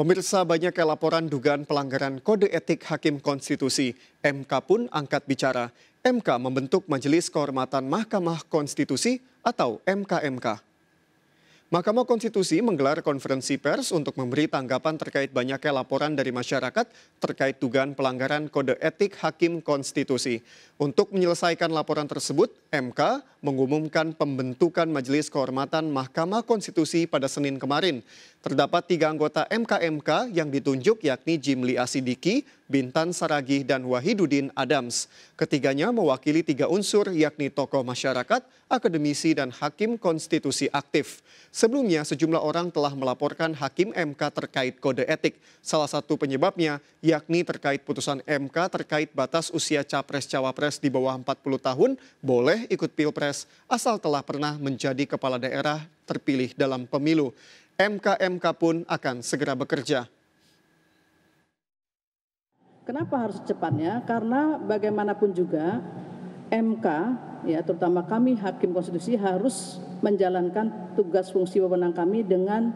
Pemirsa banyaknya laporan dugaan pelanggaran kode etik Hakim Konstitusi. MK pun angkat bicara. MK membentuk Majelis Kehormatan Mahkamah Konstitusi atau MKMK. Mahkamah Konstitusi menggelar konferensi pers untuk memberi tanggapan terkait banyaknya laporan dari masyarakat terkait dugaan pelanggaran kode etik Hakim Konstitusi. Untuk menyelesaikan laporan tersebut, MK mengumumkan pembentukan Majelis Kehormatan Mahkamah Konstitusi pada Senin kemarin. Terdapat tiga anggota MKMK yang ditunjuk yakni Jimli Asidiki, Bintan Saragi, dan Wahidudin Adams. Ketiganya mewakili tiga unsur yakni tokoh masyarakat, akademisi, dan hakim konstitusi aktif. Sebelumnya sejumlah orang telah melaporkan hakim MK terkait kode etik. Salah satu penyebabnya yakni terkait putusan MK terkait batas usia capres-cawapres di bawah 40 tahun boleh ikut pilpres asal telah pernah menjadi kepala daerah terpilih dalam pemilu. MKMK pun akan segera bekerja. Kenapa harus secepatnya? Karena bagaimanapun juga MK ya terutama kami hakim konstitusi harus menjalankan tugas fungsi wewenang kami dengan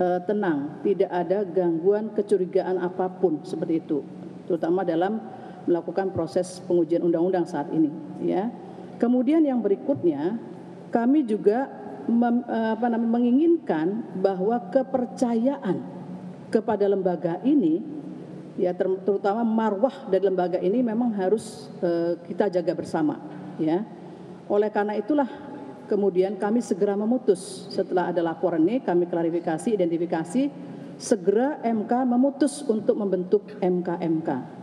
uh, tenang, tidak ada gangguan kecurigaan apapun seperti itu, terutama dalam melakukan proses pengujian undang-undang saat ini ya. Kemudian yang berikutnya kami juga Eh, apa namanya, menginginkan bahwa kepercayaan kepada lembaga ini ya terutama marwah dari lembaga ini memang harus eh, kita jaga bersama ya. Oleh karena itulah kemudian kami segera memutus setelah ada laporan ini kami klarifikasi identifikasi segera MK memutus untuk membentuk MK -MK.